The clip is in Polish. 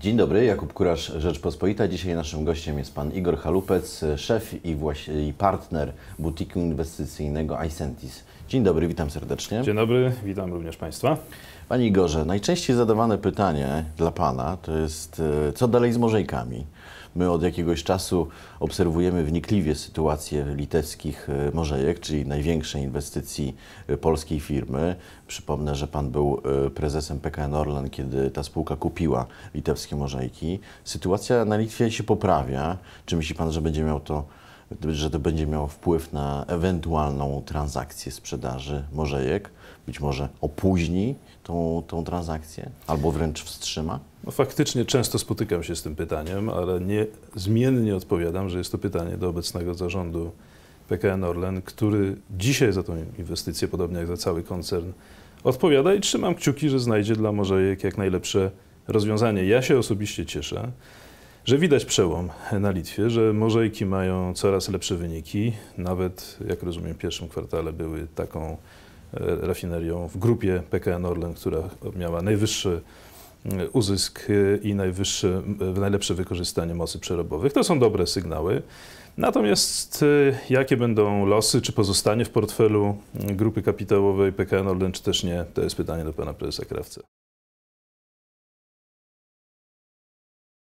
Dzień dobry, Jakub Kurasz, Rzeczpospolita. Dzisiaj naszym gościem jest pan Igor Halupec, szef i, i partner butiku inwestycyjnego Icentis. Dzień dobry, witam serdecznie. Dzień dobry, witam również państwa. Panie Igorze, najczęściej zadawane pytanie dla pana to jest e, co dalej z morzejkami? My od jakiegoś czasu obserwujemy wnikliwie sytuację litewskich e, morzejek, czyli największej inwestycji e, polskiej firmy. Przypomnę, że pan był e, prezesem PKN Orlen, kiedy ta spółka kupiła litewskie morzejki. Sytuacja na Litwie się poprawia. Czy myśli pan, że będzie miał to że to będzie miało wpływ na ewentualną transakcję sprzedaży Morzejek, być może opóźni tą, tą transakcję albo wręcz wstrzyma? No faktycznie często spotykam się z tym pytaniem, ale nie, zmiennie odpowiadam, że jest to pytanie do obecnego zarządu PKN Orlen, który dzisiaj za tą inwestycję, podobnie jak za cały koncern, odpowiada i trzymam kciuki, że znajdzie dla Morzejek jak najlepsze rozwiązanie. Ja się osobiście cieszę że widać przełom na Litwie, że morzejki mają coraz lepsze wyniki. Nawet, jak rozumiem, w pierwszym kwartale były taką e, rafinerią w grupie PKN Orlen, która miała najwyższy e, uzysk e, i najwyższy, najlepsze wykorzystanie mocy przerobowych. To są dobre sygnały. Natomiast jakie będą losy, czy pozostanie w portfelu grupy kapitałowej PKN Orlen, czy też nie, to jest pytanie do pana prezesa Krawca.